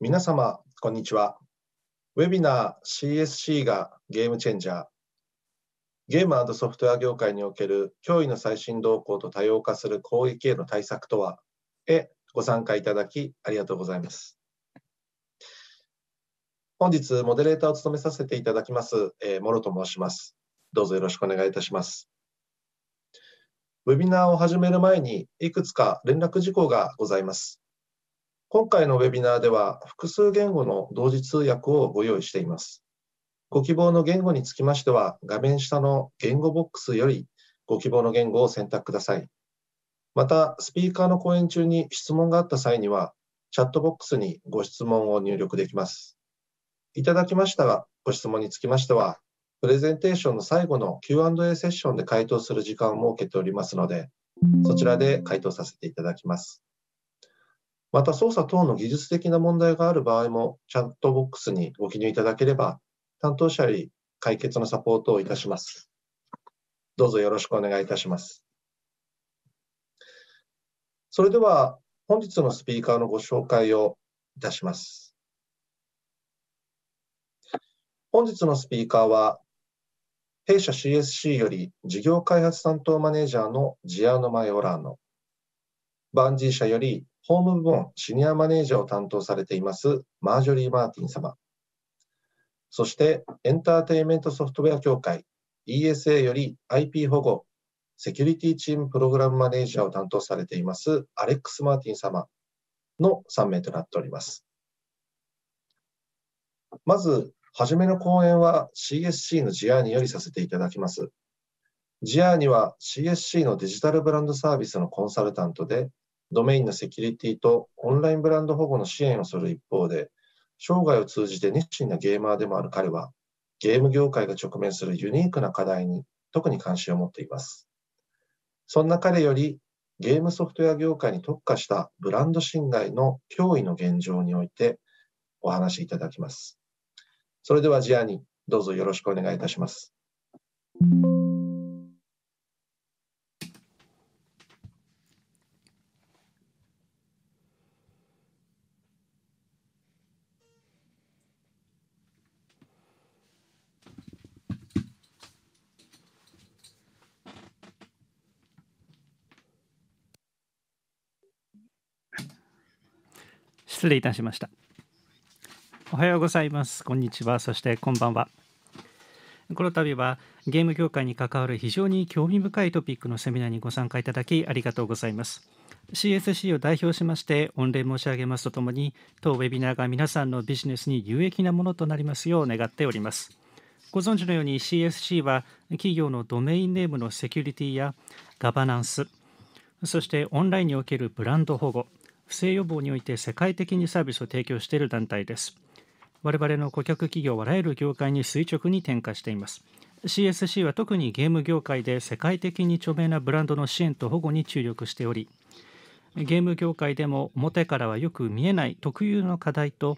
皆様、こんにちは。ウェビナー CSC がゲームチェンジャー。ゲームソフトウェア業界における脅威の最新動向と多様化する攻撃への対策とはへご参加いただきありがとうございます。本日、モデレーターを務めさせていただきます、えー、諸と申します。どうぞよろしくお願いいたします。ウェビナーを始める前に、いくつか連絡事項がございます。今回のウェビナーでは複数言語の同時通訳をご用意しています。ご希望の言語につきましては、画面下の言語ボックスよりご希望の言語を選択ください。また、スピーカーの講演中に質問があった際には、チャットボックスにご質問を入力できます。いただきましたご質問につきましては、プレゼンテーションの最後の Q&A セッションで回答する時間を設けておりますので、そちらで回答させていただきます。また操作等の技術的な問題がある場合も、チャットボックスにご記入いただければ、担当者より解決のサポートをいたします。どうぞよろしくお願いいたします。それでは、本日のスピーカーのご紹介をいたします。本日のスピーカーは、弊社 CSC より事業開発担当マネージャーのジアノマ・ヨラーノ、バンジー社よりホーム部門シニアマネージャーを担当されていますマージョリー・マーティン様、そしてエンターテインメントソフトウェア協会 ESA より IP 保護、セキュリティチームプログラムマネージャーを担当されていますアレックス・マーティン様の3名となっております。まず、初めの講演は CSC のジアーニよりさせていただきます。ジアーニは CSC のデジタルブランドサービスのコンサルタントで、ドメインのセキュリティとオンラインブランド保護の支援をする一方で、生涯を通じて熱心なゲーマーでもある彼は、ゲーム業界が直面するユニークな課題に特に関心を持っています。そんな彼より、ゲームソフトウェア業界に特化したブランド侵害の脅威の現状においてお話しいただきます。それではジアニ、どうぞよろしくお願いいたします。失礼いたしましたおはようございますこんにちはそしてこんばんはこの度はゲーム業界に関わる非常に興味深いトピックのセミナーにご参加いただきありがとうございます CSC を代表しまして御礼申し上げますとともに当ウェビナーが皆さんのビジネスに有益なものとなりますよう願っておりますご存知のように CSC は企業のドメインネームのセキュリティやガバナンスそしてオンラインにおけるブランド保護不正予防において世界的にサービスを提供している団体です我々の顧客企業はあらゆる業界に垂直に転嫁しています CSC は特にゲーム業界で世界的に著名なブランドの支援と保護に注力しておりゲーム業界でも表からはよく見えない特有の課題と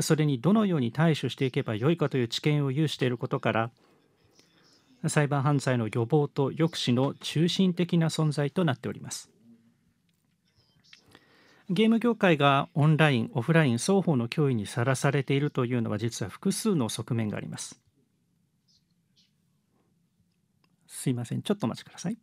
それにどのように対処していけばよいかという知見を有していることからサイバー犯罪の予防と抑止の中心的な存在となっております。ゲーム業界がオンライン、オフライン双方の脅威にさらされているというのは実は複数の側面があります。すいません、ちょっとお待ちください。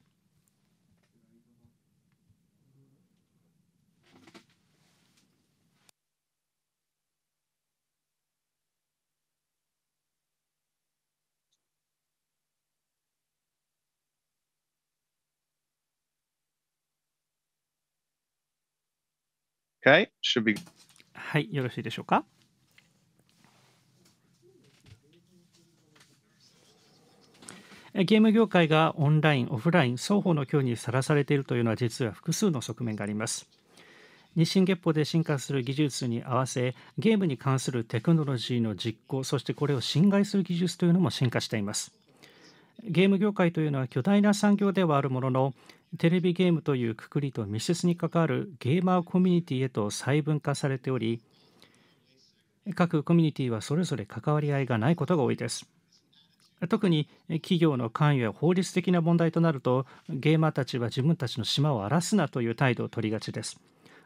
Okay, should be. はい、よろしいでしょうか。ゲーム業界がオンライン、オフライン双方の脅威にさらされているというのは実は複数の側面があります。日進月歩で進化する技術に合わせゲームに関するテクノロジーの実行そしてこれを侵害する技術というのも進化していますゲーム業界というのは巨大な産業ではあるもののテレビゲームというくくりと密接に関わるゲーマーコミュニティへと細分化されており各コミュニティはそれぞれ関わり合いがないことが多いです特に企業の関与や法律的な問題となるとゲーマーたちは自分たちの島を荒らすなという態度を取りがちです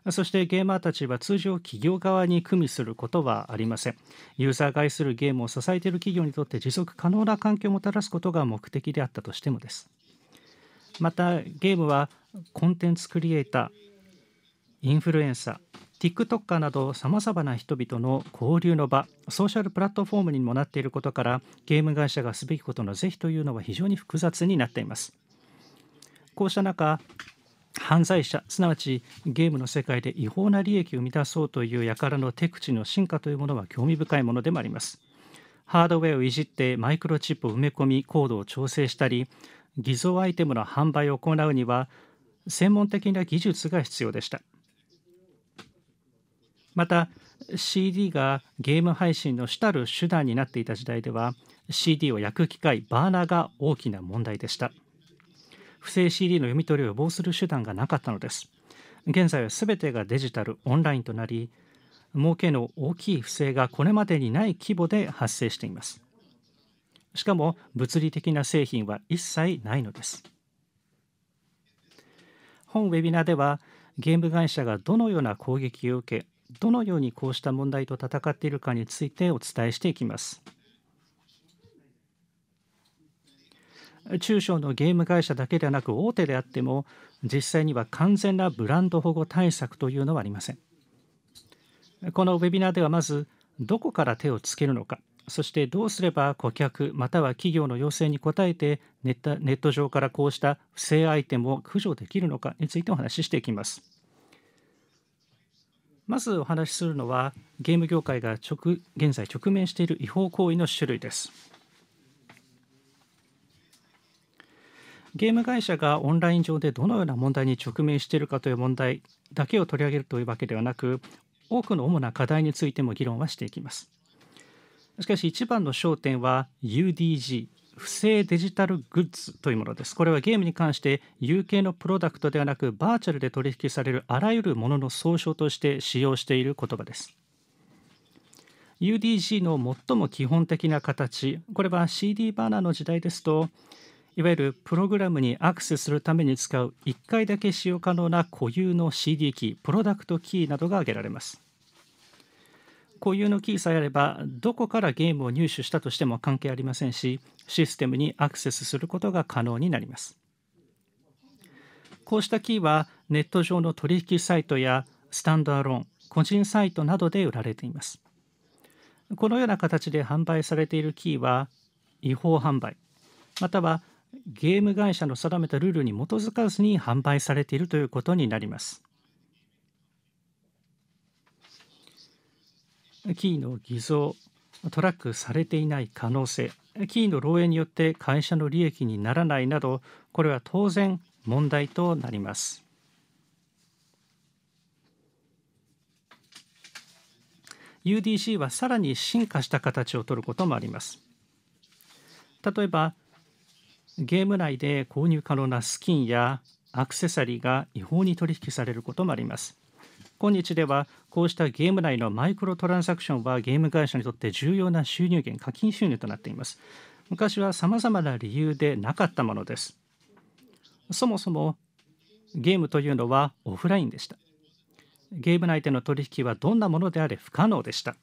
そしてゲーマーたちは通常企業側に組みすることはありませんユーザーが愛するゲームを支えている企業にとって持続可能な環境をもたらすことが目的であったとしてもですまたゲームはコンテンツクリエイターインフルエンサー TikToker などさまざまな人々の交流の場ソーシャルプラットフォームにもなっていることからゲーム会社がすべきことの是非というのは非常に複雑になっていますこうした中犯罪者すなわちゲームの世界で違法な利益を生み出そうという輩の手口の進化というものは興味深いものでもありますハードウェアをいじってマイクロチップを埋め込みコードを調整したり偽造アイテムの販売を行うには専門的な技術が必要でしたまた CD がゲーム配信の主たる手段になっていた時代では CD を焼く機械バーナーが大きな問題でした不正 CD の読み取りを予防する手段がなかったのです現在は全てがデジタルオンラインとなり儲けの大きい不正がこれまでにない規模で発生していますしかも物理的な製品は一切ないのです本ウェビナーではゲーム会社がどのような攻撃を受けどのようにこうした問題と戦っているかについてお伝えしていきます中小のゲーム会社だけではなく大手であっても実際には完全なブランド保護対策というのはありませんこのウェビナーではまずどこから手をつけるのかそしてどうすれば顧客または企業の要請に応えてネット上からこうした不正アイテムを駆除できるのかについてお話ししていきます。まずお話しするのはゲーム業界が直現在直面している違法行為の種類です。ゲーム会社がオンライン上でどのような問題に直面しているかという問題だけを取り上げるというわけではなく多くの主な課題についても議論はしていきます。しかし一番の焦点は UDG 不正デジタルグッズというものですこれはゲームに関して有形のプロダクトではなくバーチャルで取引されるあらゆるものの総称として使用している言葉です UDG の最も基本的な形これは CD バーナーの時代ですといわゆるプログラムにアクセスするために使う1回だけ使用可能な固有の CD キープロダクトキーなどが挙げられます固有のキーさえあればどこからゲームを入手したとしても関係ありませんしシステムにアクセスすることが可能になりますこうしたキーはネット上の取引サイトやスタンドアローン個人サイトなどで売られていますこのような形で販売されているキーは違法販売またはゲーム会社の定めたルールに基づかずに販売されているということになりますキーの偽造トラックされていない可能性キーの漏洩によって会社の利益にならないなどこれは当然問題となります。UDC はさらに進化した形を取ることもあります。例えばゲーム内で購入可能なスキンやアクセサリーが違法に取引されることもあります。今日ではこうしたゲーム内のマイクロトランザクションはゲーム会社にとって重要な収入源課金収入となっています昔はさまざまな理由でなかったものですそもそもゲームというのはオフラインでしたゲーム内での取引はどんなものであれ不可能でした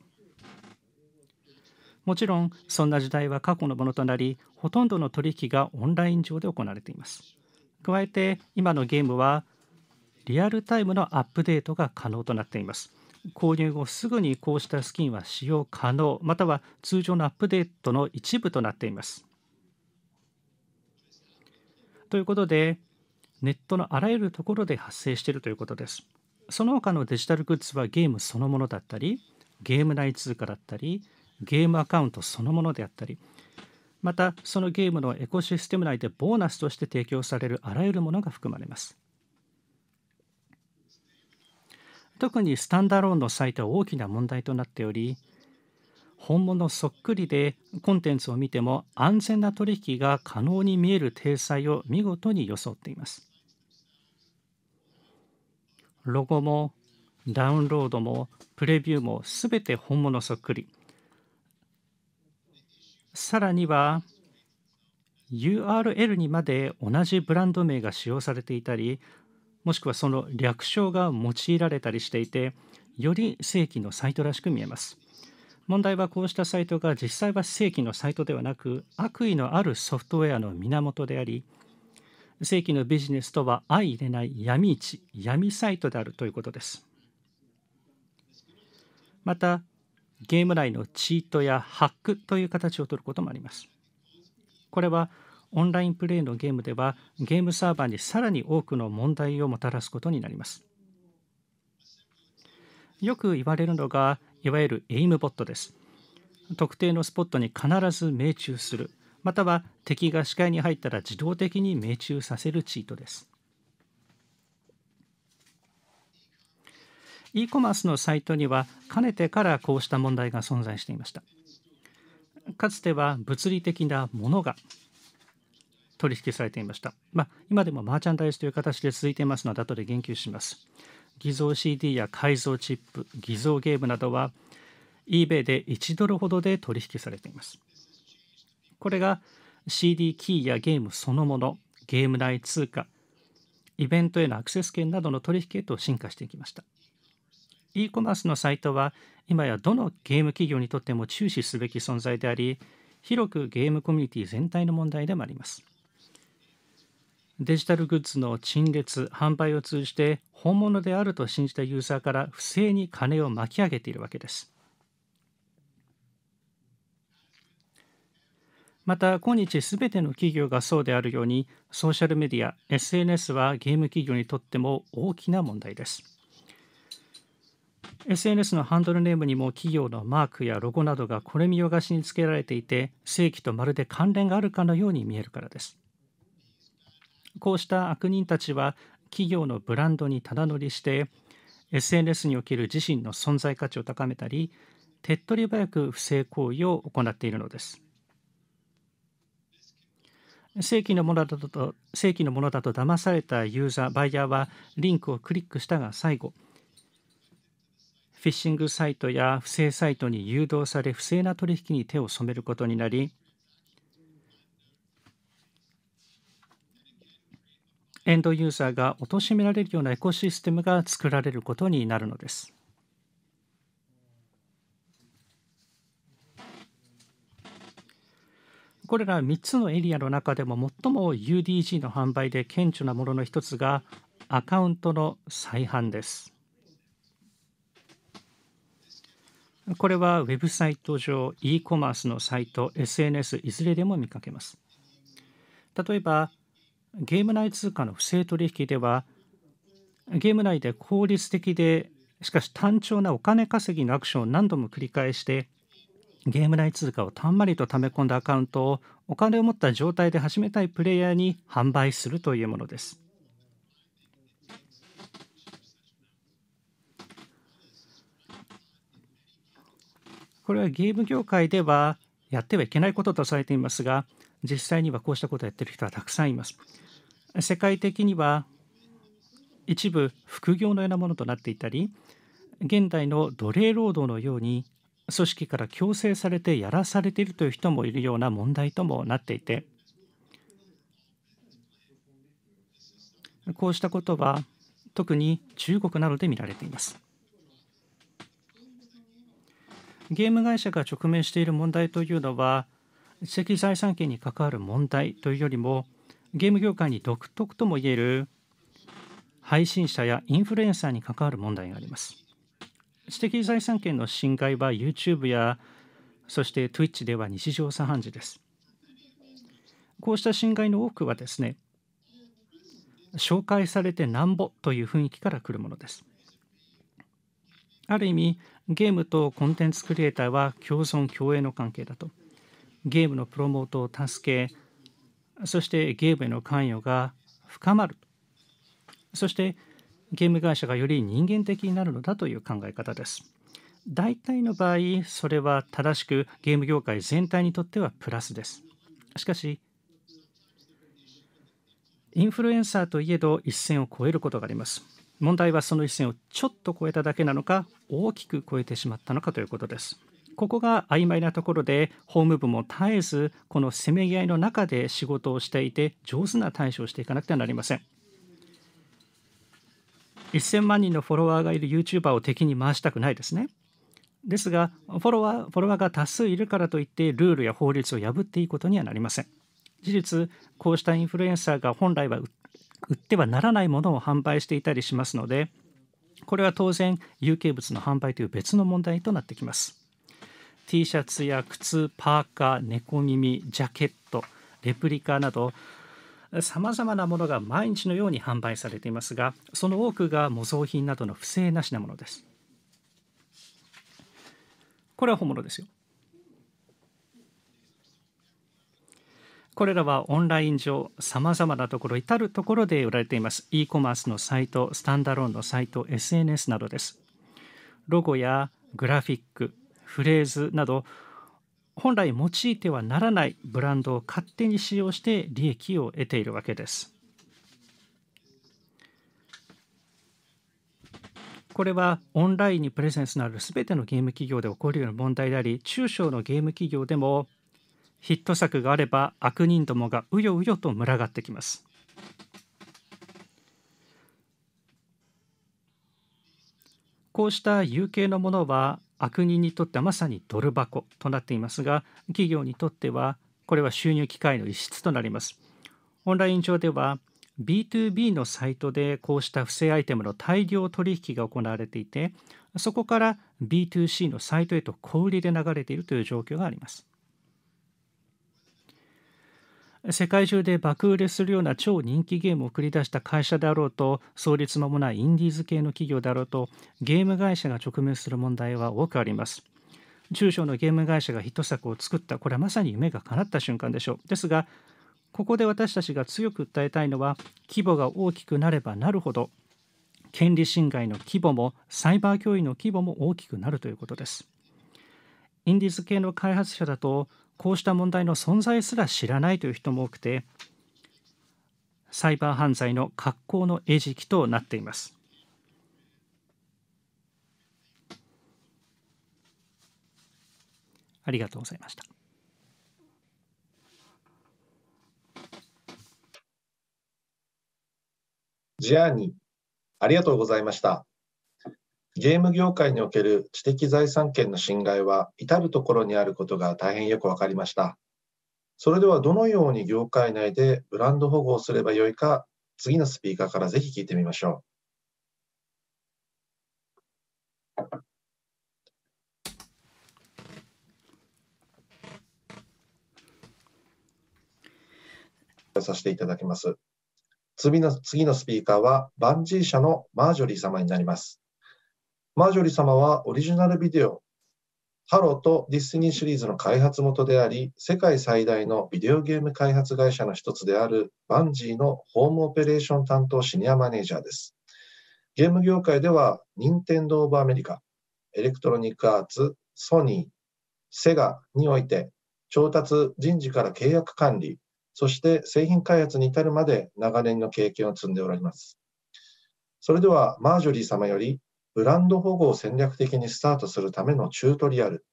もちろんそんな時代は過去のものとなりほとんどの取引がオンライン上で行われています加えて今のゲームはリアルタイムのアップデートが可能となっています購入後すぐにこうしたスキンは使用可能または通常のアップデートの一部となっていますということでネットのあらゆるところで発生しているということですその他のデジタルグッズはゲームそのものだったりゲーム内通貨だったりゲームアカウントそのものであったりまたそのゲームのエコシステム内でボーナスとして提供されるあらゆるものが含まれます特にスタンダローンのサイトは大きな問題となっており本物そっくりでコンテンツを見ても安全な取引が可能に見える体裁を見事に装っていますロゴもダウンロードもプレビューもすべて本物そっくりさらには URL にまで同じブランド名が使用されていたりもしくはその略称が用いられたりしていてより正規のサイトらしく見えます問題はこうしたサイトが実際は正規のサイトではなく悪意のあるソフトウェアの源であり正規のビジネスとは相入れない闇市闇サイトであるということですまたゲーム内のチートやハックという形を取ることもありますこれはオンラインプレイのゲームではゲームサーバーにさらに多くの問題をもたらすことになりますよく言われるのがいわゆるエイムボットです特定のスポットに必ず命中するまたは敵が視界に入ったら自動的に命中させるチートです e コマースのサイトにはかねてからこうした問題が存在していましたかつては物理的なものが取引されていました。まあ、今でもマーチャンダイスという形で続いていますので、後で言及します。偽造 CD や改造チップ、偽造ゲームなどは、eBay で1ドルほどで取引されています。これが CD キーやゲームそのもの、ゲーム内通貨、イベントへのアクセス権などの取引へと進化していきました。e コマースのサイトは今やどのゲーム企業にとっても注視すべき存在であり広くゲームコミュニティ全体の問題でもありますデジタルグッズの陳列販売を通じて本物であると信じたユーザーから不正に金を巻き上げているわけですまた今日すべての企業がそうであるようにソーシャルメディア SNS はゲーム企業にとっても大きな問題です SNS のハンドルネームにも企業のマークやロゴなどがこれ見よがしにつけられていて正規とまるで関連があるかのように見えるからですこうした悪人たちは企業のブランドにただ乗りして SNS における自身の存在価値を高めたり手っ取り早く不正行為を行っているのです正規のものだと正規のものだと騙されたユーザーバイヤーはリンクをクリックしたが最後フィッシングサイトや不正サイトに誘導され不正な取引に手を染めることになりエンドユーザーが貶められるようなエコシステムが作られることになるのです。これら3つのエリアの中でも最も UDG の販売で顕著なものの一つがアカウントの再販です。これはウェブサイト上、e コマースのサイト、SNS いずれでも見かけます。例えばゲーム内通貨の不正取引ではゲーム内で効率的でしかし単調なお金稼ぎのアクションを何度も繰り返してゲーム内通貨をたんまりとため込んだアカウントをお金を持った状態で始めたいプレイヤーに販売するというものです。これはゲーム業界ではやってはいけないこととされていますが実際にはこうしたことをやっている人はたくさんいます。世界的には一部副業のようなものとなっていたり現代の奴隷労働のように組織から強制されてやらされているという人もいるような問題ともなっていてこうしたことは特に中国などで見られていますゲーム会社が直面している問題というのは知的財産権に関わる問題というよりもゲーム業界に独特ともいえる配信者やインフルエンサーに関わる問題があります知的財産権の侵害は YouTube やそして Twitch では日常茶飯事ですこうした侵害の多くはですね紹介されてなんぼという雰囲気からくるものですある意味ゲームとコンテンツクリエイターは共存共栄の関係だとゲームのプロモートを助けそしてゲームへの関与が深まるそしてゲーム会社がより人間的になるのだという考え方です大体の場合それは正しくゲーム業界全体にとってはプラスですしかしインフルエンサーといえど一線を越えることがあります問題はその一線をちょっと超えただけなのか大きく超えてしまったのかということですここが曖昧なところで法務部も絶えずこのせめぎ合いの中で仕事をしていて上手な対処をしていかなくてはなりません1000万人のフォロワーがいる YouTuber を敵に回したくないですねですがフォロワーフォロワーが多数いるからといってルールや法律を破っていいことにはなりません事実こうしたインフルエンサーが本来は売ってはならないものを販売していたりしますのでこれは当然有形物の販売という別の問題となってきます T シャツや靴パーカー猫耳ジャケットレプリカなどさまざまなものが毎日のように販売されていますがその多くが模造品などの不正な品物ですこれは本物ですよこれらはオンライン上さまざまなところ至るところで売られています e コマースのサイトスタンダローンのサイト SNS などですロゴやグラフィックフレーズなど本来用いてはならないブランドを勝手に使用して利益を得ているわけです。これはオンラインにプレゼンスのある全てのゲーム企業で起こるような問題であり中小のゲーム企業でもヒット作があれば悪人どもがうようよと群がってきます。こうした有形のものは悪人にとってはまさにドル箱となっていますが企業にとってはこれは収入機会の一室となりますオンライン上では B2B のサイトでこうした不正アイテムの大量取引が行われていてそこから B2C のサイトへと小売りで流れているという状況があります世界中で爆売れするような超人気ゲームを繰り出した会社であろうと創立のもないインディーズ系の企業であろうとゲーム会社が直面する問題は多くあります。中小のゲーム会社がヒット作を作ったこれはまさに夢が叶った瞬間でしょうですがここで私たちが強く訴えたいのは規模が大きくなればなるほど権利侵害の規模もサイバー脅威の規模も大きくなるということですインディーズ系の開発者だとこうした問題の存在すら知らないという人も多くてサイバー犯罪の格好の餌食となっていますありがとうございましたジアーニありがとうございましたゲーム業界における知的財産権の侵害は至る所にあることが大変よく分かりました。それではどのように業界内でブランド保護をすればよいか、次のスピーカーからぜひ聞いてみましょう。させていただきます。次の次のスピーカーは、バンジー社のマージョリー様になります。マージョリ様はオリジナルビデオ、ハローとディスティニーシリーズの開発元であり、世界最大のビデオゲーム開発会社の一つであるバンジーのホームオペレーション担当シニアマネージャーです。ゲーム業界では、ニンテンドー・オブ・アメリカ、エレクトロニック・アーツ、ソニー、セガにおいて、調達、人事から契約管理、そして製品開発に至るまで長年の経験を積んでおられます。それでは、マージョリー様よりブランド保護を戦略的にスタートするためのチュートリアル、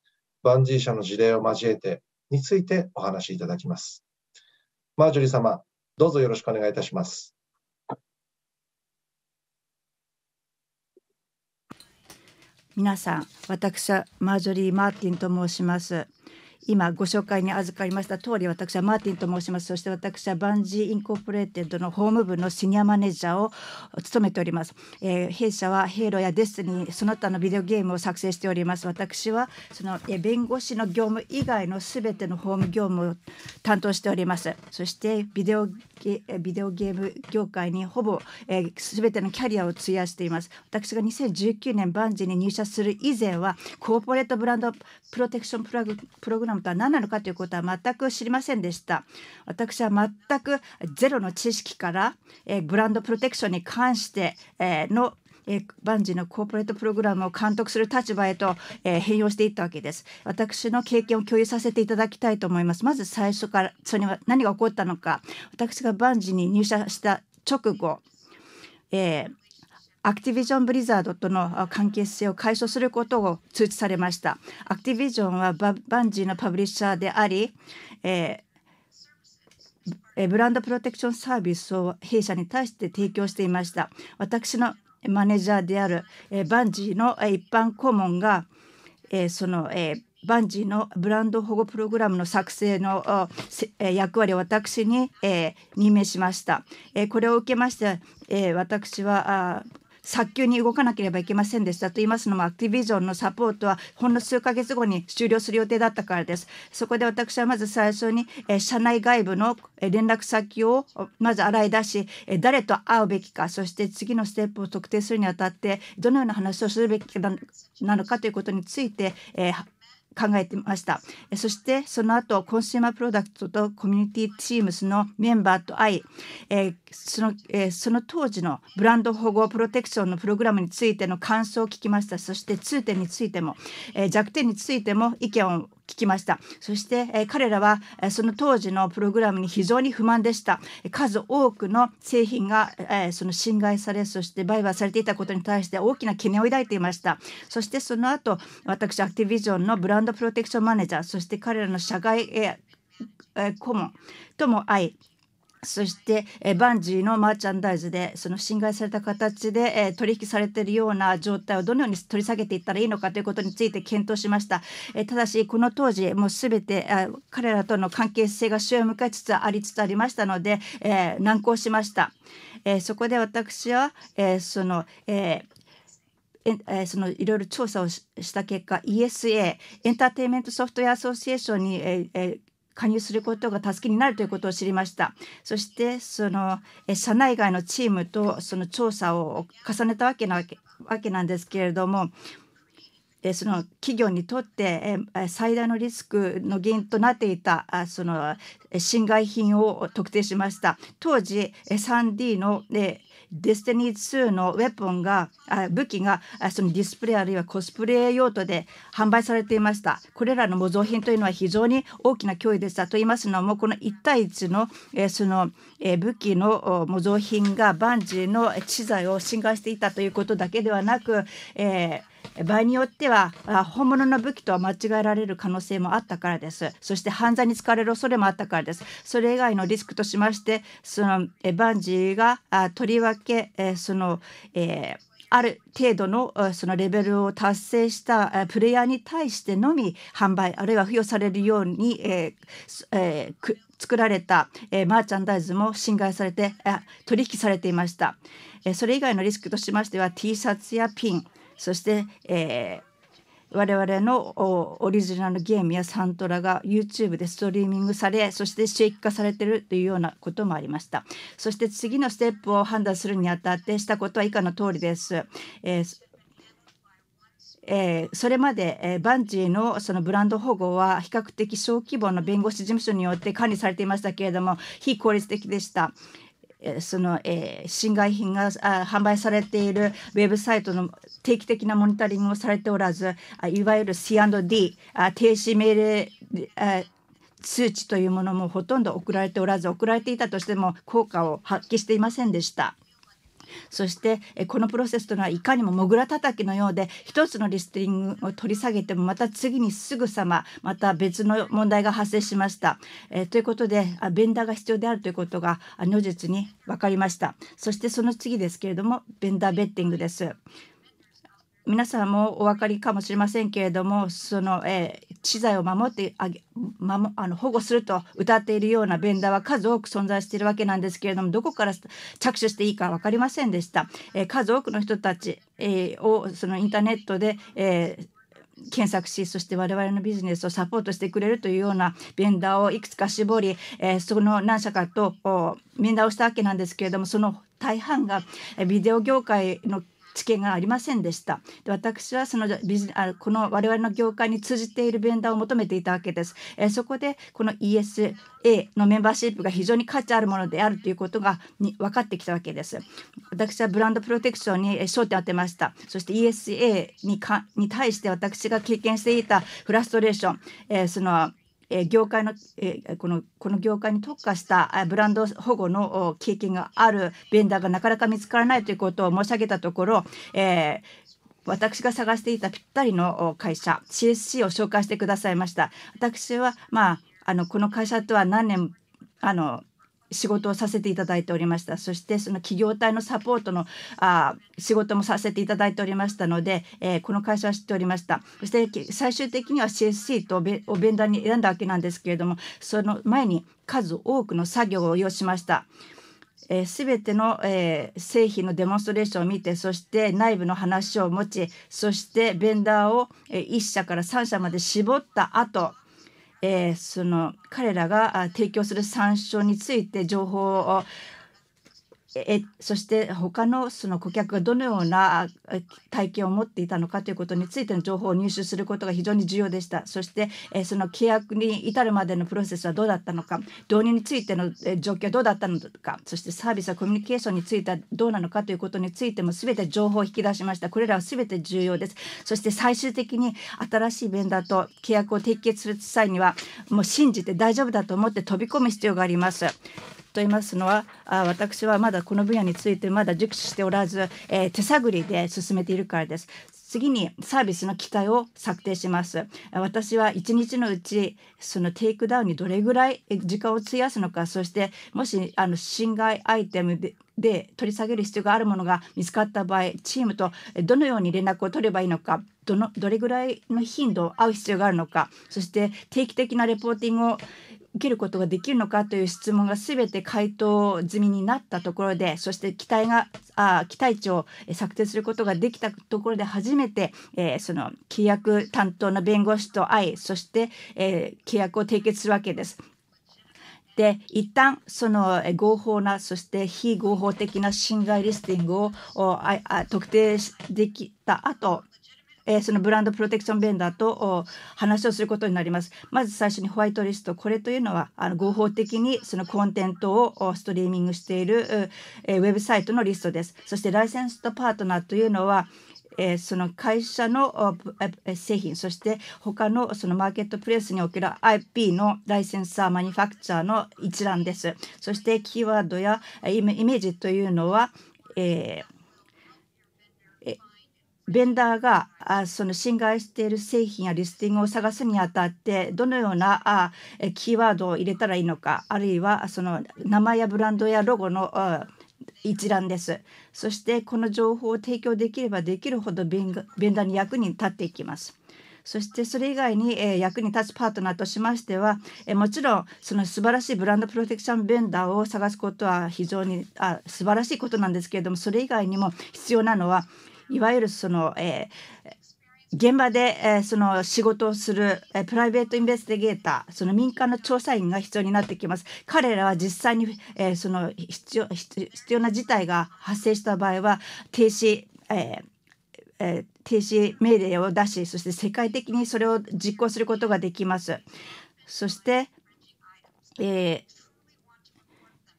バンジー社の事例を交えてについてお話しいただきます。マージョリー様、どうぞよろしくお願いいたします。皆さん、私はマージョリー・マーティンと申します。今ご紹介に預かりました通り私はマーティンと申しますそして私はバンジーインコーポレーテッドの法務部のシニアマネージャーを務めております、えー、弊社はヘイロやデスにその他のビデオゲームを作成しております私はその、えー、弁護士の業務以外のすべての法務業務を担当しておりますそしてビデオビデオゲーム業界にほぼ、えー、全てのキャリアを費やしています私が2019年バンジーに入社する以前はコーポレートブランドプロテクションプログラムなのか何なのかということは全く知りませんでした私は全くゼロの知識から、えー、ブランドプロテクションに関してえのえバンジのコーポレートプログラムを監督する立場へと、えー、変容していったわけです私の経験を共有させていただきたいと思いますまず最初からそれには何が起こったのか私が万事に入社した直後、えーアクティビジョン・ブリザードとの関係性を解消することを通知されましたアクティビジョンはバンジーのパブリッシャーであり、えー、ブランドプロテクションサービスを弊社に対して提供していました私のマネージャーである、えー、バンジーの一般顧問が、えー、その、えー、バンジーのブランド保護プログラムの作成の役割を私に任命しました。これを受けまして私は早急に動かなければいけませんでしたと言いますのもアクティビジョンのサポートはほんの数ヶ月後に終了する予定だったからですそこで私はまず最初に、え社内外部の連絡先をまず洗い出し、え誰と会うべきかそして次のステップを特定するにあたってどのような話をするべきなのかということについて、え考えてましたそしてその後コンシューマープロダクトとコミュニティチームスのメンバーと会い、えそのえその当時のブランド保護プロテクションのプログラムについての感想を聞きましたそして通点についても、え弱点についても意見を聞きましたそして、え彼らはえその当時のプログラムに非常に不満でした数多くの製品が、えその侵害されそして売買されていたことに対して大きな懸念を抱いていましたそしてその後私アクティビジョンのブランドプロテクションマネージャーそして彼らの社外、え顧問とも会いそしてバンジーのマーチャンダイズでその侵害された形で取引されているような状態をどのように取り下げていったらいいのかということについて検討しましたただしこの当時もうすべて彼らとの関係性が終を迎えつつありつつありましたので難航しましたそこで私はそのええそのいろいろ調査をした結果 ESA エンターテインメントソフトウェアアソシエーションに、ええ加入することが助けになるということを知りましたそしてその社内外のチームとその調査を重ねたわけなわけなんですけれどもその企業にとって最大のリスクの原因となっていたその侵害品を特定しました当時 3D のデスティニー2のウェポンが武器がそのディスプレイあるいはコスプレ用途で販売されていましたこれらの模造品というのは非常に大きな脅威でしたと言いますのもこの1対1のその武器の模造品がバンジーの知財を侵害していたということだけではなく、えー場合によっては本物の武器とは間違えられる可能性もあったからですそして犯罪に使われる恐れもあったからですそれ以外のリスクとしましてそのバンジーがとりわけその、えある程度のそのレベルを達成したプレイヤーに対してのみ販売あるいは付与されるように、えーえー、作られた、えー、マーチャンダイズも侵害されて取引されていました。それ以外のリスクとしましては T シャツやピンそして、えー、我々のオリジナルゲームやサントラが YouTube でストリーミングされそして収益化されているというようなこともありましたそして次のステップを判断するにあたってしたことは以下の通りです。えーえー、それまで、えー、バンジーのそのブランド保護は比較的小規模の弁護士事務所によって管理されていましたけれども非効率的でした。その、えー、侵害品が販売されているウェブサイトの定期的なモニタリングをされておらずいわゆる C&D 停止命令通知というものもほとんど送られておらず送られていたとしても効果を発揮していませんでした。そしてこのプロセスというのはいかにももぐらたきのようで一つのリスティングを取り下げてもまた次にすぐさままた別の問題が発生しました。えー、ということでベンダーが必要であるということが如実に分かりました。そしてその次ですけれどもベンダーベッティングです。皆さんもお分かりかもしれませんけれどもその、えー、資材を守ってあげ、ま、あの保護すると歌っているようなベンダーは数多く存在しているわけなんですけれどもどこから着手していいか分かりませんでした。えー、数多くの人たち、えー、をそのインターネットで、えー検索しそして我々のビジネスをサポートしてくれるというようなベンダーをいくつか絞り、えー、その何社かと面談をしたわけなんですけれどもその大半がビデオ業界の知見がありませんでした。で私はそのビジあこの我々の業界に通じているベンダーを求めていたわけです。えそこでこの ESA のメンバーシップが非常に価値あるものであるということがに分かってきたわけです。私はブランドプロテクションに焦点を当てました。そして ESA にかに対して私が経験していたフラストレーション、えそのえ業界の、えこのこの業界に特化したブランド保護の経験があるベンダーがなかなか見つからないということを申し上げたところ、えー私が探していたぴったりの会社 CSC を紹介してくださいました私はまああのこの会社とは何年あの仕事をさせていただいておりましたそしてその企業体のサポートのあ仕事もさせていただいておりましたので、えー、この会社は知っておりましたそして最終的には CSC とンダーに選んだわけなんですけれどもその前に数多くの作業を要しました。えー、全ての、えー、製品のデモンストレーションを見てそして内部の話を持ちそしてベンダーを、えー、1社から3社まで絞った後えー、その彼らが提供する参照について情報をえそして他のその顧客がどのような体験を持っていたのかということについての情報を入手することが非常に重要でしたそしてえその契約に至るまでのプロセスはどうだったのか導入についての状況はどうだったのかそしてサービスやコミュニケーションについてはどうなのかということについても全て情報を引き出しましたこれらは全て重要ですそして最終的に新しいベンダーと契約を締結する際にはもう信じて大丈夫だと思って飛び込む必要があります。と言いますのはあ私はまだこの分野についてまだ熟知しておらず、えー、手探りで進めているからです。次にサービスの期待を策定します私は1日のうちそのテイクダウンにどれぐらい時間を費やすのかそしてもしあの侵害アイテムでで取り下げる必要があるものが見つかった場合チームとどのように連絡を取ればいいのかどのどれぐらいの頻度を会う必要があるのかそして定期的なレポーティングを受けることができるのかという質問がすべて回答済みになったところでそして期待があ期待値を策定することができたところで初めて、えー、その契約担当の弁護士と会いそして、えー、契約を締結するわけです。で一旦その合法なそして非合法的な侵害リスティングをああ特定できた後えー、そのブランドプロテクションベンダーと話をすることになります。まず最初にホワイトリスト、これというのはあの合法的にそのコンテンツをストリーミングしている、えー、ウェブサイトのリストです。そしてライセンスとパートナーというのは、えー、その会社の製品そして他のそのマーケットプレスにおける IP のライセンサーマニファクチャーの一覧ですそしてキーワードやイメージというのは、えーベンダーがあその侵害している製品やリスティングを探すにあたってどのようなあキーワードを入れたらいいのかあるいはその名前やブランドやロゴの一覧ですそしてこの情報を提供できればできるほどベンダーに役に立っていきます。そしてそれ以外に、え役に立つパートナーとしましては、えもちろんその素晴らしいブランドプロテクションベンダーを探すことは非常にあ素晴らしいことなんですけれどもそれ以外にも必要なのは、いわゆるその、えー、現場で、えー、その仕事をする、えー、プライベートインベスティゲーター、その民間の調査員が必要になってきます。彼らは実際に、えー、その必要必要な事態が発生した場合は停止、ええ停止命令を出し、そして世界的にそれを実行することができます。そして、えー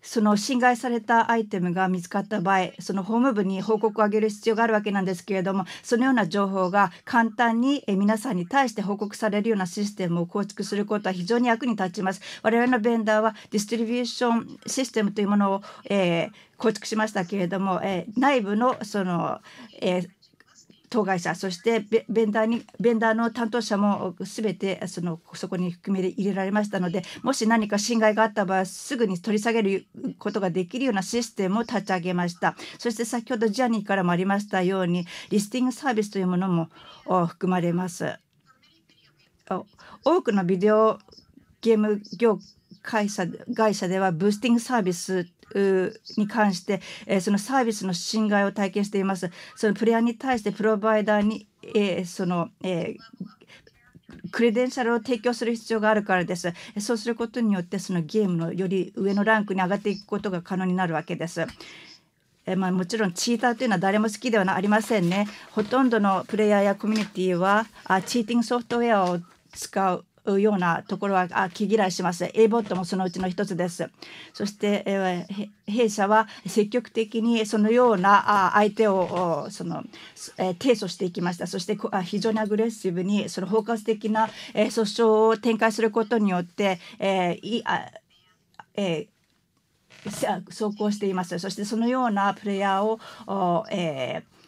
その侵害されたアイテムが見つかった場合その法務部に報告を上げる必要があるわけなんですけれどもそのような情報が簡単に皆さんに対して報告されるようなシステムを構築することは非常に役に立ちます。我々のベンダーはディストリビューションシステムというものを、えー、構築しましたけれども、えー、内部のその、えー当該者そしてベベンダーにベンダーの担当者も全てそのそこに含め入れられましたのでもし何か侵害があった場合すぐに取り下げることができるようなシステムを立ち上げましたそして先ほどジャニーからもありましたようにリスティングサービスというものも含まれます多くのビデオゲーム業会社会社ではブースティングサービスに関して、えそのサービスの侵害を体験しています。そのプレイヤーに対してプロバイダーに、えその、えクレデンシャルを提供する必要があるからです。そうすることによってそのゲームのより上のランクに上がっていくことが可能になるわけです。えまあ、もちろんチーターというのは誰も好きではありませんね。ほとんどのプレイヤーやコミュニティはあチーティングソフトウェアを使ううようなところはあ気嫌いします。エイボットもそのうちの一つです。そして、えー、弊社は積極的にそのようなあ相手をその、えー、提訴していきました。そしてあ非常にアグレッシブにその包括的な、えー、訴訟を展開することによって、えーえー、走行しています。そしてそのようなプレイヤーを、えー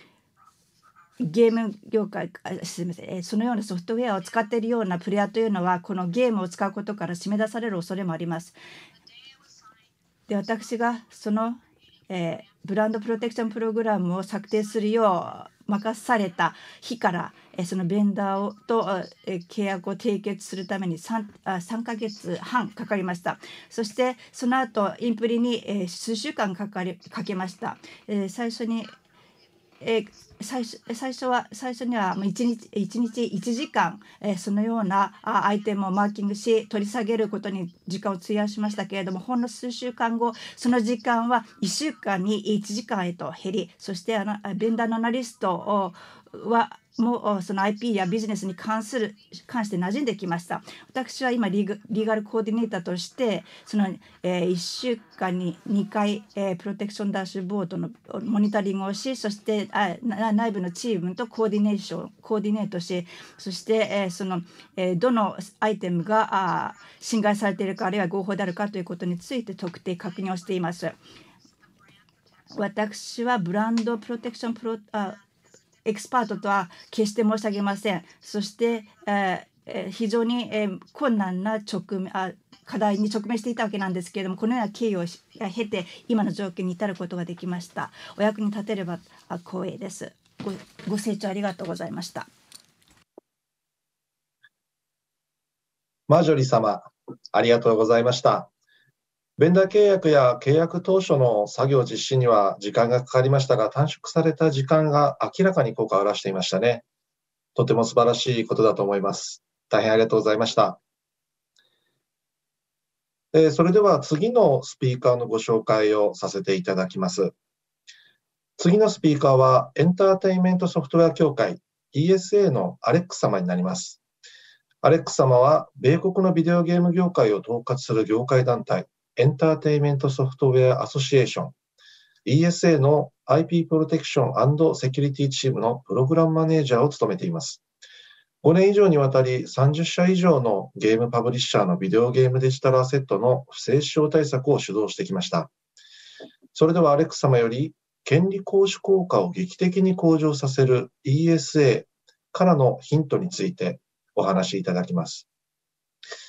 ゲーム業界すみません、えそのようなソフトウェアを使っているようなプレイヤーというのはこのゲームを使うことから締め出される恐れもあります。で私がその、えブランドプロテクションプログラムを策定するよう任された日からそのベンダーをと契約を締結するために 3, 3ヶ月半かかりましたそしてその後インプリに数週間かかりかけました最初にえー、最初最初は最初には1日 ,1, 日1時間、えー、そのようなアイテムをマーキングし取り下げることに時間を費やしましたけれどもほんの数週間後その時間は1週間に1時間へと減りそしてあのベンダーのアナリストはもその IP やビジネスに関する関して馴染んできました私は今リーガルコーディネーターとしてその、えー、1週間に2回、えー、プロテクションダッシュボードのモニタリングをしそしてあ内部のチームとコーディネーションコーディネートしそして、えー、その、えー、どのアイテムがあ侵害されているかあるいは合法であるかということについて特定確認をしています。私はブランドプロテクションプロあエキスパートとは決して申し上げません。そして、えー、非常にえ困難な直面あ課題に直面していたわけなんですけれどもこのような経緯を経て今の状況に至ることができましたお役に立てれば光栄ですごご清聴ありがとうございましたマジョリ様ありがとうございましたベンダー契約や契約当初の作業実施には時間がかかりましたが、短縮された時間が明らかに効果を表していましたね。とても素晴らしいことだと思います。大変ありがとうございました。えー、それでは次のスピーカーのご紹介をさせていただきます。次のスピーカーはエンターテインメントソフトウェア協会 ESA のアレック様になります。アレック様は米国のビデオゲーム業界を統括する業界団体エンターテイメントソフトウェアアソシエーション ESA の IP プロテクションセキュリティチームのプログラムマネージャーを務めています。5年以上にわたり30社以上のゲームパブリッシャーのビデオゲームデジタルアセットの不正使用対策を主導してきました。それではアレック様より権利行使効果を劇的に向上させる ESA からのヒントについてお話しいただきます。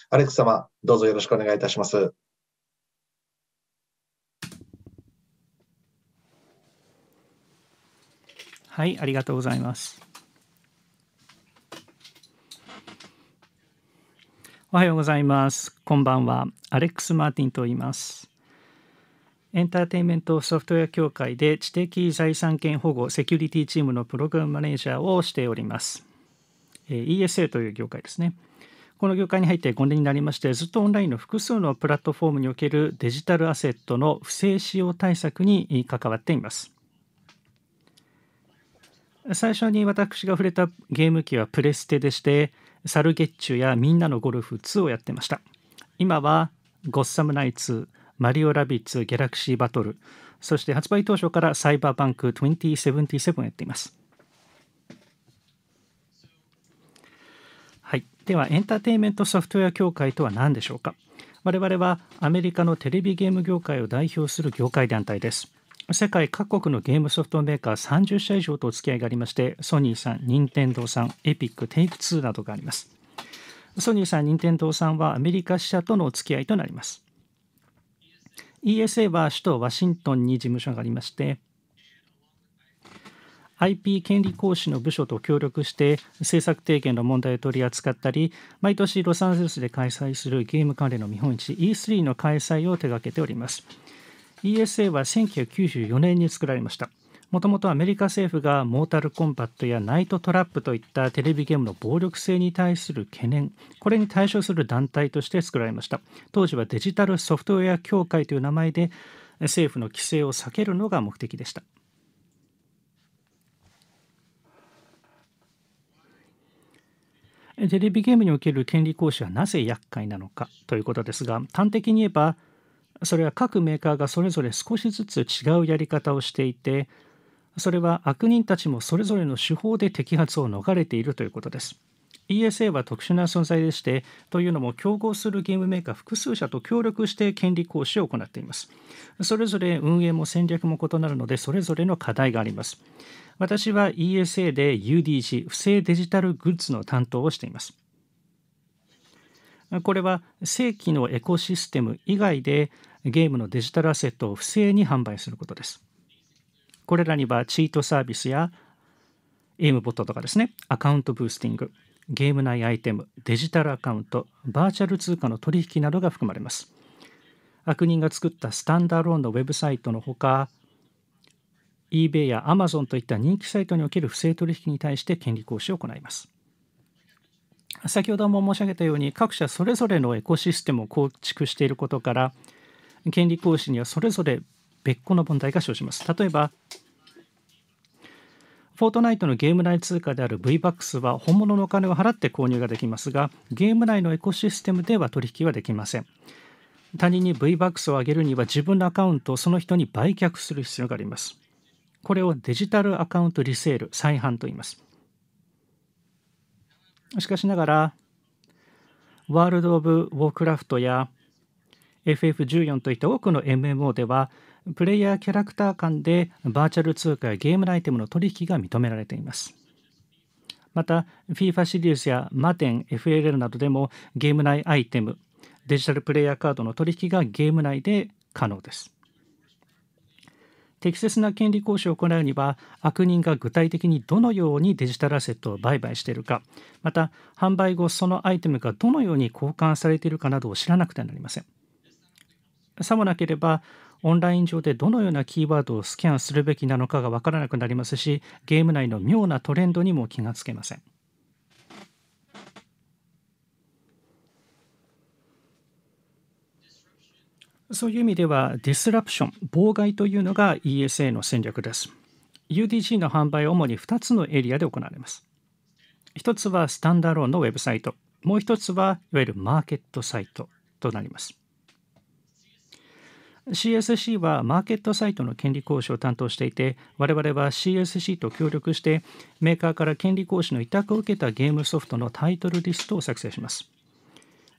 アレック様、どうぞよろしくお願いいたします。はい、ありがとうございます。おはようございます。こんばんは。アレックス・マーティンと言います。エンターテインメントソフトウェア協会で知的財産権保護セキュリティチームのプログラムマネージャーをしております。ESA という業界ですね。この業界に入って5年になりまして、ずっとオンラインの複数のプラットフォームにおけるデジタルアセットの不正使用対策に関わっています。最初に私が触れたゲーム機はプレステでしてサルゲッチュやみんなのゴルフ2をやってました今はゴッサムナイツマリオラビッツギャラクシーバトルそして発売当初からサイバーバンク2077やっていますはいではエンターテインメントソフトウェア協会とは何でしょうか我々はアメリカのテレビゲーム業界を代表する業界団体です世界各国のゲームソフトメーカー30社以上とお付き合いがありましてソニーさん、任天堂さん、エピック、テイク2などがありますソニーさん、任天堂さんはアメリカ支社とのお付き合いとなります ESA は首都ワシントンに事務所がありまして IP 権利行使の部署と協力して政策提言の問題を取り扱ったり毎年ロサンゼルスで開催するゲーム関連の見本市 E3 の開催を手掛けております ESA は1994年に作られましたもともとアメリカ政府がモータルコンバットやナイトトラップといったテレビゲームの暴力性に対する懸念これに対処する団体として作られました当時はデジタルソフトウェア協会という名前で政府の規制を避けるのが目的でしたテレビゲームにおける権利行使はなぜ厄介なのかということですが端的に言えばそれは各メーカーがそれぞれ少しずつ違うやり方をしていてそれは悪人たちもそれぞれの手法で摘発を逃れているということです ESA は特殊な存在でしてというのも競合するゲームメーカー複数社と協力して権利行使を行っていますそれぞれ運営も戦略も異なるのでそれぞれの課題があります私は ESA で UDG 不正デジタルグッズの担当をしていますこれは正規のエコシステム以外でゲームのデジタルアセットを不正に販売することです。これらにはチートサービスやエイムボットとかですね、アカウントブースティング、ゲーム内アイテム、デジタルアカウント、バーチャル通貨の取引などが含まれます。悪人が作ったスタンダーローンのウェブサイトのほか、eBay や Amazon といった人気サイトにおける不正取引に対して権利行使を行います。先ほども申し上げたように各社それぞれのエコシステムを構築していることから権利行使にはそれぞれ別個の問題が生じます例えばフォートナイトのゲーム内通貨である VBUCS は本物のお金を払って購入ができますがゲーム内のエコシステムでは取引はできません他人に VBUCS をあげるには自分のアカウントをその人に売却する必要がありますこれをデジタルアカウントリセール再販と言いますしかしながら、ワールド・オブ・ウォークラフトや FF14 といった多くの MMO では、プレイヤーキャラクター間でバーチャル通貨やゲームアイテムの取引が認められています。また、FIFA シリーズやマテン、FLL などでもゲーム内アイテム、デジタルプレイヤーカードの取引がゲーム内で可能です。適切な権利行使を行うには悪人が具体的にどのようにデジタルアセットを売買しているかまた販売後そのアイテムがどのように交換されているかなどを知らなくてはなりませんさもなければオンライン上でどのようなキーワードをスキャンするべきなのかが分からなくなりますしゲーム内の妙なトレンドにも気がつけませんそういう意味ではディスラプション妨害というのが ESA の戦略です UDG の販売は主に2つのエリアで行われます1つはスタンダーローンのウェブサイトもう1つはいわゆるマーケットサイトとなります CSC はマーケットサイトの権利行使を担当していて我々は CSC と協力してメーカーから権利行使の委託を受けたゲームソフトのタイトルリストを作成します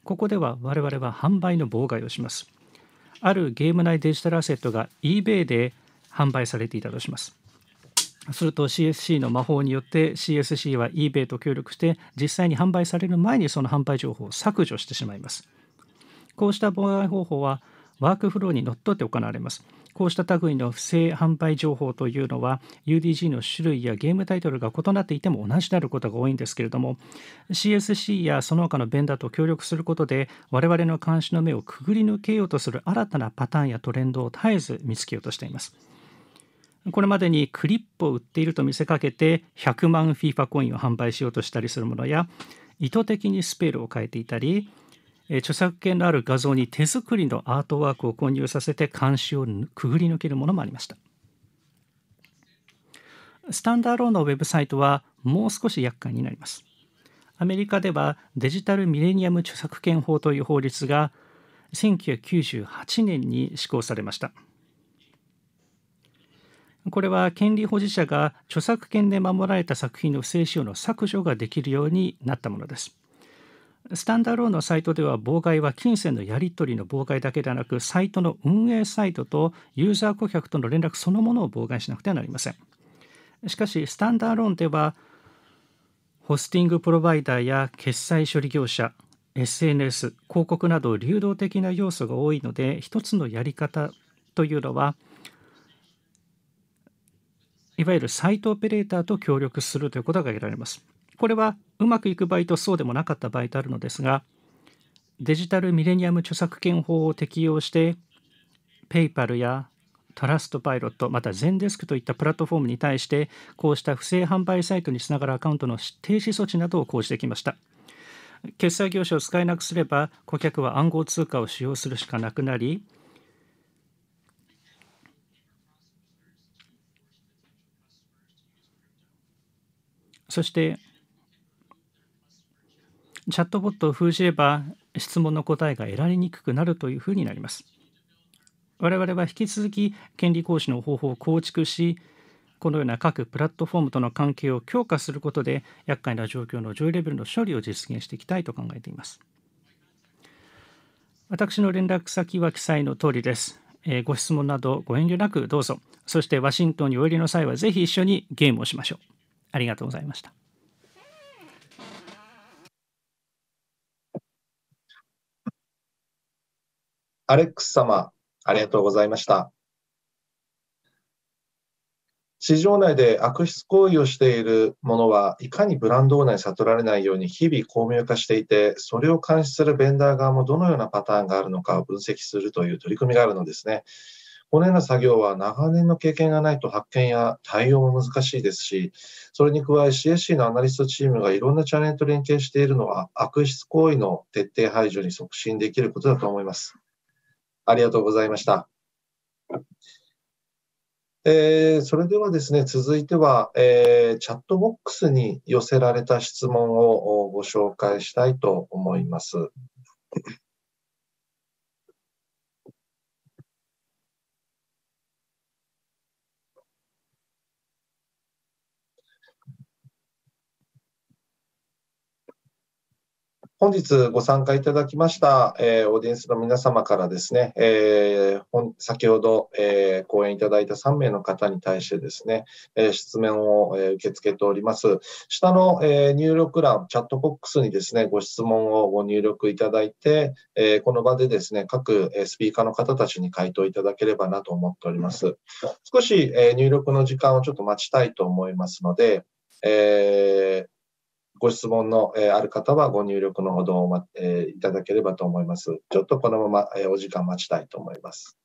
ここでは我々は販売の妨害をしますあるゲーム内デジタルアセットが eBay で販売されていたとします。すると CSC の魔法によって CSC は eBay と協力して実際に販売される前にその販売情報を削除してしまいます。こうした妨害方法はワークフローにのっとって行われます。こうした類の不正販売情報というのは UDG の種類やゲームタイトルが異なっていても同じであることが多いんですけれども CSC やその他のベンダーと協力することで我々の監視の目をくぐり抜けようとする新たなパターンやトレンドを絶えず見つけようとしています。これまでにクリップを売っていると見せかけて100万 FIFA コインを販売しようとしたりするものや意図的にスペルを変えていたりえ著作権のある画像に手作りのアートワークを購入させて監視をくぐり抜けるものもありましたスタンダードのウェブサイトはもう少し厄介になりますアメリカではデジタルミレニアム著作権法という法律が1998年に施行されましたこれは権利保持者が著作権で守られた作品の不正使用の削除ができるようになったものですスタンダーローンのサイトでは妨害は金銭のやり取りの妨害だけではなくサイトの運営サイトとユーザー顧客との連絡そのものを妨害しなくてはなりませんしかしスタンダーローンではホスティングプロバイダーや決済処理業者 SNS 広告など流動的な要素が多いので一つのやり方というのはいわゆるサイトオペレーターと協力するということが挙げられますこれはうまくいく場合とそうでもなかった場合とあるのですがデジタルミレニアム著作権法を適用してペイパルやトラストパイロットまたゼンデスクといったプラットフォームに対してこうした不正販売サイトにつながるアカウントの停止措置などを講じてきました決済業者を使えなくすれば顧客は暗号通貨を使用するしかなくなりそしてチャットボットを封じれば質問の答えが得られにくくなるというふうになります我々は引き続き権利行使の方法を構築しこのような各プラットフォームとの関係を強化することで厄介な状況の上位レベルの処理を実現していきたいと考えています私の連絡先は記載の通りです、えー、ご質問などご遠慮なくどうぞそしてワシントンにお寄りの際はぜひ一緒にゲームをしましょうありがとうございましたアレックス様、ありがとうございました。市場内で悪質行為をしているものはいかにブランドオーナーに悟られないように日々巧妙化していて、それを監視するベンダー側もどのようなパターンがあるのかを分析するという取り組みがあるのですね。このような作業は長年の経験がないと発見や対応も難しいですし、それに加え CSC のアナリストチームがいろんなチャンネルと連携しているのは悪質行為の徹底排除に促進できることだと思います。ありがとうございました。えー、それではですね、続いては、えー、チャットボックスに寄せられた質問をご紹介したいと思います。本日ご参加いただきました、えー、オーディエンスの皆様からですね、えー、先ほど、えー、講演いただいた3名の方に対してですね、えー、質問を、えー、受け付けております。下の、えー、入力欄、チャットボックスにですね、ご質問をご入力いただいて、えー、この場でですね、各スピーカーの方たちに回答いただければなと思っております。少し、えー、入力の時間をちょっと待ちたいと思いますので、えー、ご質問の、えある方はご入力のほどを、まえいただければと思います。ちょっとこのまま、えお時間待ちたいと思います。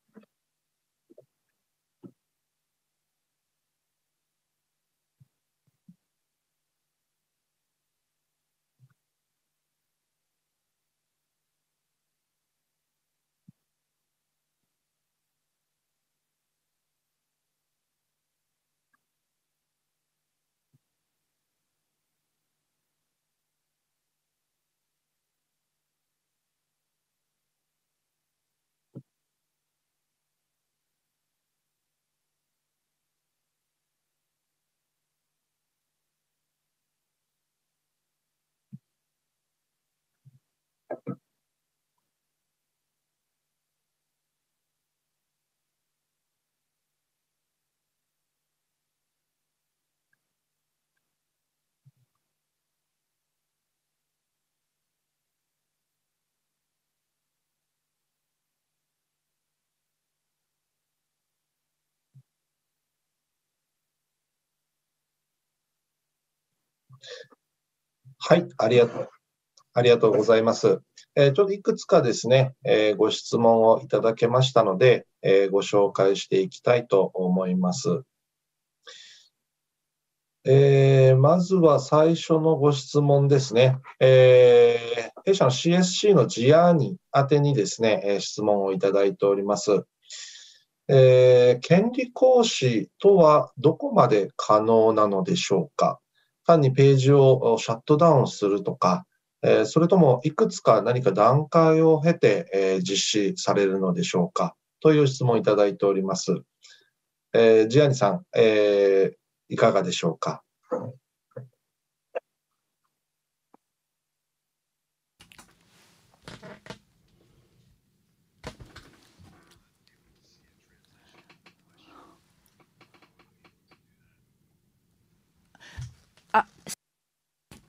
はい、ありがとう。ありがとうございます。えー、ちょっといくつかですね、えー、ご質問をいただけましたので、えー、ご紹介していきたいと思います。えー、まずは最初のご質問ですね。えー、弊社の CSC のジアーニ宛てにですね、え質問をいただいております。えー、権利行使とはどこまで可能なのでしょうか単にページをシャットダウンするとか、えそれともいくつか何か段階を経て、え実施されるのでしょうかという質問をいただいております。えジアニさん、えいかがでしょうか。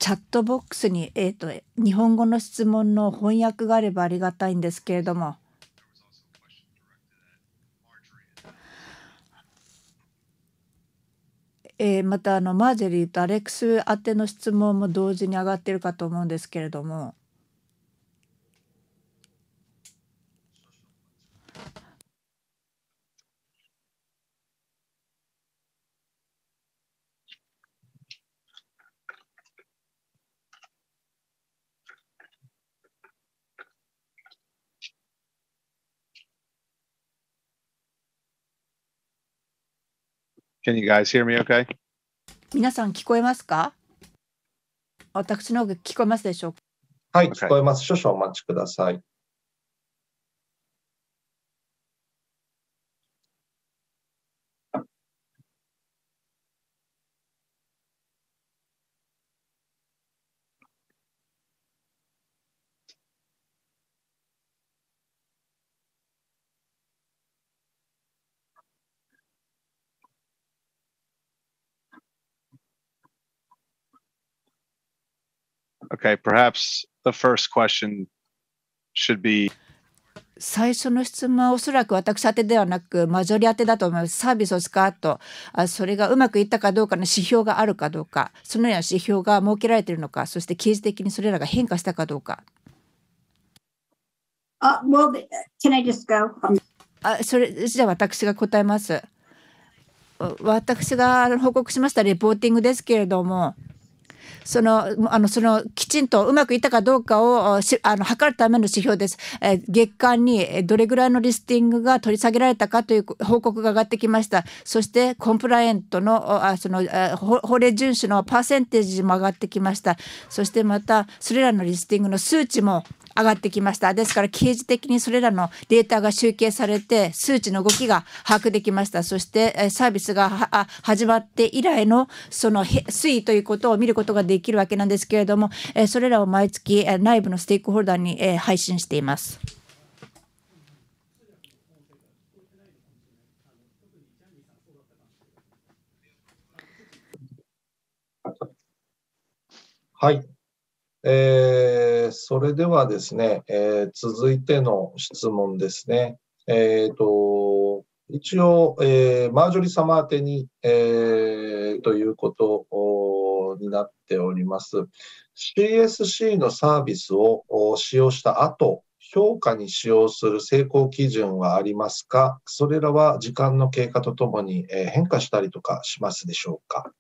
チャットボックスに、えーと、日本語の質問の翻訳があればありがたいんですけれども。えー、またあのマージェリーとアレックス宛ての質問も同時に上がっているかと思うんですけれども。Can you guys hear me okay? 皆さん聞こえますか私の方が聞こえますでしょうかはい、聞こえます。少々お待ちください。Okay, perhaps the first question should be 最初の質問はおそらく私宛てではなくマジョリ宛てだと思いますサービスを使うとあそれがうまくいったかどうかの指標があるかどうかそのような指標が設けられているのかそして刑事的にそれらが変化したかどうか。あ、もう e l l can I あそれじゃあ私が答えます。私が報告しましたレポーティングですけれども。そのあのそのきちんとうまくいったかどうかをあの測るための指標です、えー、月間にどれぐらいのリスティングが取り下げられたかという報告が上がってきましたそしてコンプライアントのあその法令遵守のパーセンテージも上がってきましたそしてまたそれらのリスティングの数値も上がってきました。ですから、刑事的にそれらのデータが集計されて、数値の動きが把握できました。そして、サービスが始まって以来の、その推移ということを見ることができるわけなんですけれども、それらを毎月内部のステークホルダーに配信しています。はい。えー、それではですね、えー、続いての質問ですね。えー、と、一応、えー、マージョリ様宛てに、えということになっております。CSC のサービスを使用した後、評価に使用する成功基準はありますかそれらは時間の経過とともに変化したりとかしますでしょうか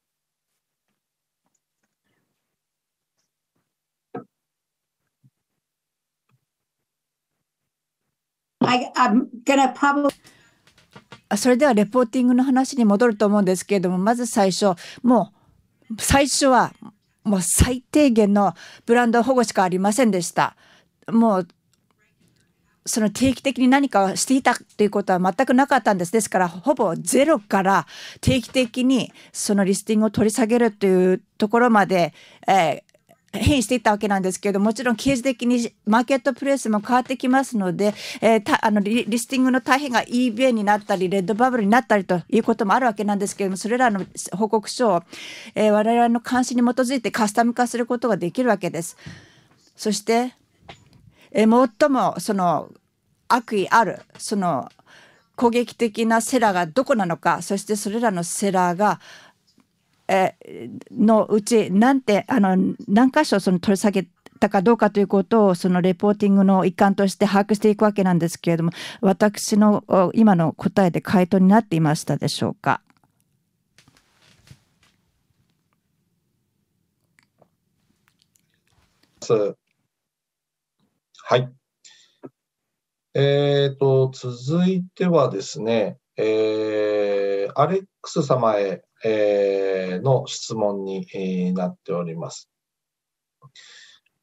それではレポーティングの話に戻ると思うんですけれどもまず最初もう最初はもう最低限のブランド保護しかありませんでした。もうその定期的に何かをしていたということは全くなかったんです。ですから、ほぼゼロから定期的にそのリスティングを取り下げるというところまで、えー、変異していったわけなんですけれどもちろん経済的にマーケットプレイスも変わってきますので、えー、あのリスティングの大変が e b a になったりレッドバブルになったりということもあるわけなんですけれどもそれらの報告書を、えー、我々の監視に基づいてカスタム化することができるわけです。そして、えー、最もその悪意あるその攻撃的なセラーがどこなのかそしてそれらのセラーがえのうち何てあの何箇所その取り下げたかどうかということをそのレポーティングの一環として把握していくわけなんですけれども私の今の答えで回答になっていましたでしょうか。はい。えーと、と続いてはですね、えー、アレックス様へえー、の質問になっております。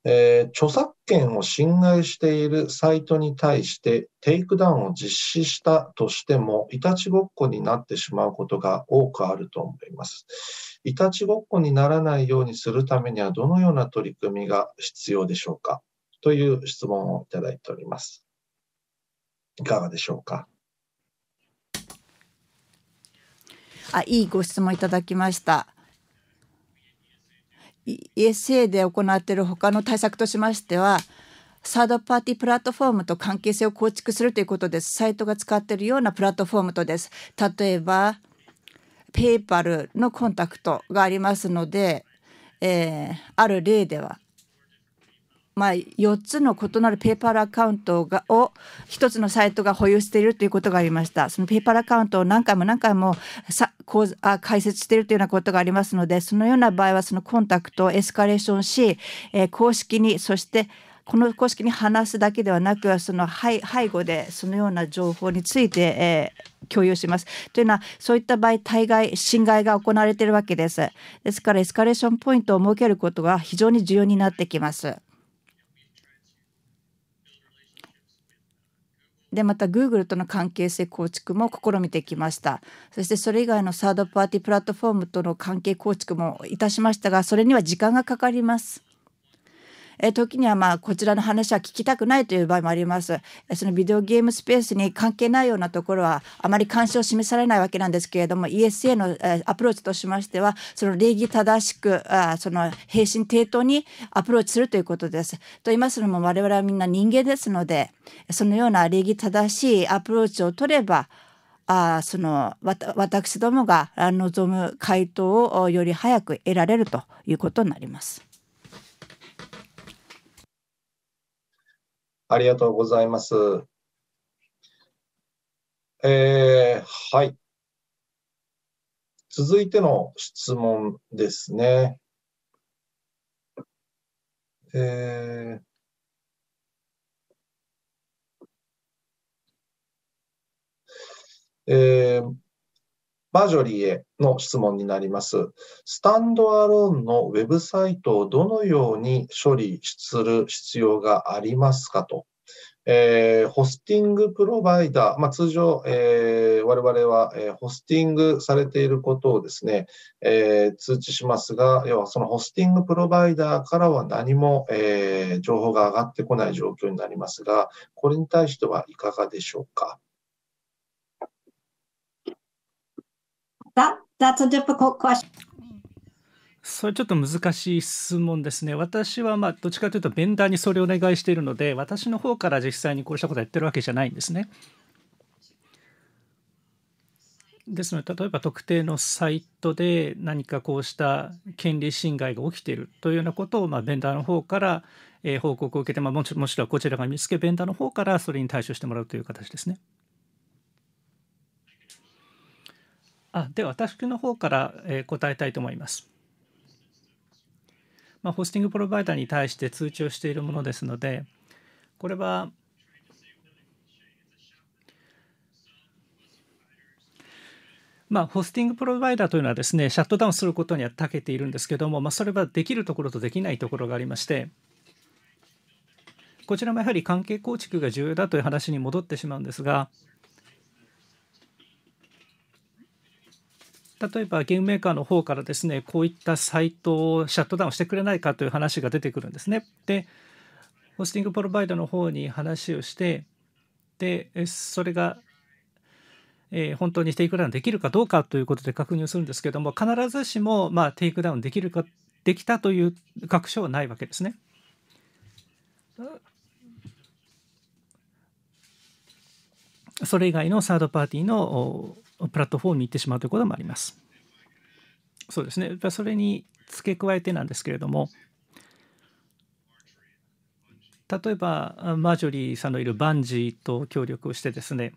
えー、著作権を侵害しているサイトに対してテイクダウンを実施したとしても、いたちごっこになってしまうことが多くあると思います。いたちごっこにならないようにするためには、どのような取り組みが必要でしょうかという質問をいただいております。いかがでしょうか。あいいご質問いただきました。ESA で行っている他の対策としましてはサードパーティープラットフォームと関係性を構築するということです。サイトが使っているようなプラットフォームとです。例えば、ペイパルのコンタクトがありますので、えー、ある例ではまあ、4つの異なるペーパーアカウントがを1つのサイトが保有しているということがありました。そのペーパーアカウントを何回も何回もさこうあ解説しているというようなことがありますので、そのような場合はそのコンタクトをエスカレーションし、えー、公式に、そしてこの公式に話すだけではなくその背後でそのような情報について、えー、共有します。というのはそういった場合大概侵害が行われているわけです。ですからエスカレーションポイントを設けることが非常に重要になってきます。でまた Google との関係性構築も試みてきましたそしてそれ以外のサードパーティープラットフォームとの関係構築もいたしましたがそれには時間がかかりますえ時にはまあこちらの話は聞きたくないという場合もあります。そのビデオゲームスペースに関係ないようなところはあまり関心を示されないわけなんですけれども ESA のアプローチとしましてはその礼儀正しくあその平身抵当にアプローチするということです。と言いますのも我々はみんな人間ですのでそのような礼儀正しいアプローチを取ればあその私どもが望む回答をより早く得られるということになります。ありがとうございます。えー、はい。続いての質問ですね。えー、えーマジョリーへの質問になります。スタンドアローンのウェブサイトをどのように処理する必要がありますかと。えー、ホスティングプロバイダー、まあ、通常、えー、我々は、えー、ホスティングされていることをですね、え通知しますが、要はそのホスティングプロバイダーからは何も、え情報が上がってこない状況になりますが、これに対してはいかがでしょうか。That, that's a difficult question. それちょっと難しい質問ですね。私はまあどっちかというとベンダーにそれをお願いしているので、私の方から実際にこうしたことやってるわけじゃないんですね。ですので、例えば特定のサイトで何かこうした権利侵害が起きているというようなことを、まあ、ベンダーの方から報告を受けて、まあ、もしろはこちらが見つけ、ベンダーの方からそれに対処してもらうという形ですね。あでは私の方から、え答えたいと思います。まあ、ホスティングプロバイダーに対して通知をしているものですので、これは、まあ、ホスティングプロバイダーというのはですね、シャットダウンすることには長けているんですけども、まあ、それはできるところとできないところがありまして、こちらもやはり関係構築が重要だという話に戻ってしまうんですが、例えばゲームメーカーの方からですねこういったサイトをシャットダウンしてくれないかという話が出てくるんですね。でホスティングプロバイダの方に話をしてでそれが、えー、本当にテイクダウンできるかどうかということで確認をするんですけども必ずしも、まあ、テイクダウンできるかできたという確証はないわけですね。それ以外のサードパーティーのプラットフォームに行ってしまうということもあります。そうですね。それに付け加えてなんですけれども、例えばマジョリーさんのいるバンジーと協力をしてですね、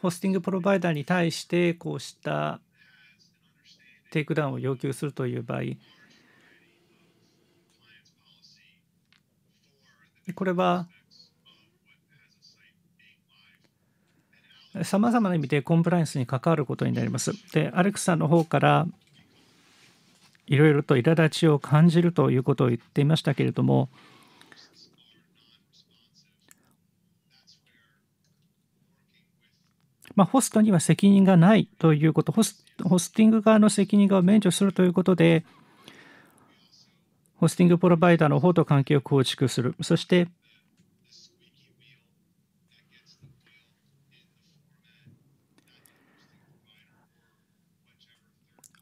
ホスティングプロバイダーに対してこうしたテイクダウンを要求するという場合、これはさまざまな意味でコンプライアンスに関わることになります。でアレクサの方からいろいろと苛立ちを感じるということを言っていましたけれどもまあ、ホストには責任がないということホスティング側の責任が免除するということでホスティングプロバイダーの方と関係を構築するそして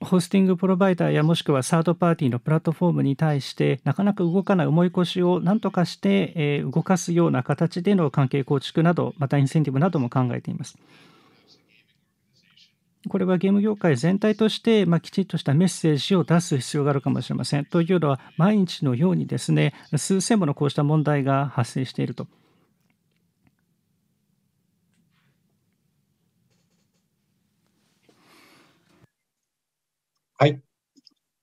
ホスティングプロバイダーやもしくはサードパーティーのプラットフォームに対してなかなか動かない重い腰を何とかして、え動かすような形での関係構築などまたインセンティブなども考えています。これはゲーム業界全体として、まきちんとしたメッセージを出す必要があるかもしれません。というのは毎日のようにですね数千ものこうした問題が発生していると。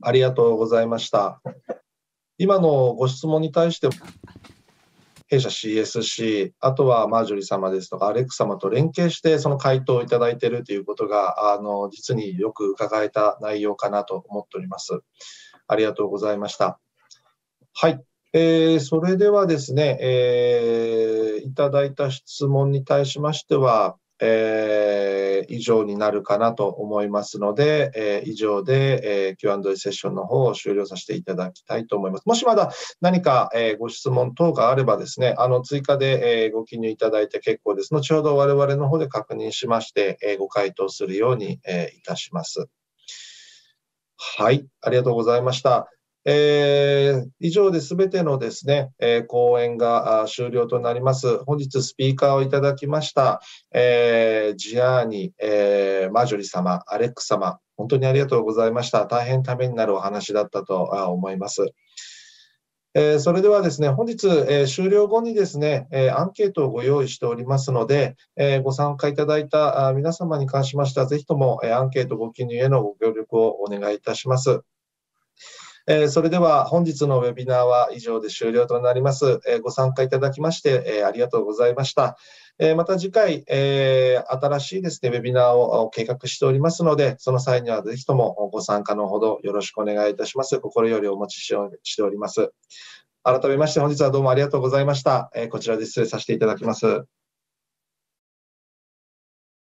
ありがとうございました。今のご質問に対して弊社 CSC、あとはマージョリ様ですとか、アレック様と連携して、その回答をいただいているということが、あの、実によく伺えた内容かなと思っております。ありがとうございました。はい。えー、それではですね、えー、いただいた質問に対しましては、えー、以上になるかなと思いますので、えー、以上で、えー、Q&A セッションの方を終了させていただきたいと思います。もしまだ何か、えー、ご質問等があればですね、あの追加で、えー、ご記入いただいて結構です。後ほど我々の方で確認しまして、えー、ご回答するように、えー、いたします。はい、ありがとうございました。えー、以上で全てのですね、えー、講演が終了となります。本日スピーカーをいただきました、えー、ジアーニ、えー、マジョリ様、アレック様、本当にありがとうございました。大変ためになるお話だったと思います。えー、それではですね、本日、えー、終了後にですね、えー、アンケートをご用意しておりますので、えご参加いただいた皆様に関しましては、ぜひとも、えアンケートご記入へのご協力をお願いいたします。えー、それでは本日のウェビナーは以上で終了となります。えー、ご参加いただきまして、えー、ありがとうございました。えまた次回、え新しいですね、ウェビナーを計画しておりますので、その際にはぜひともご参加のほどよろしくお願いいたします。心よりお持ちしております。改めまして本日はどうもありがとうございました。えこちらで失礼させていただきます。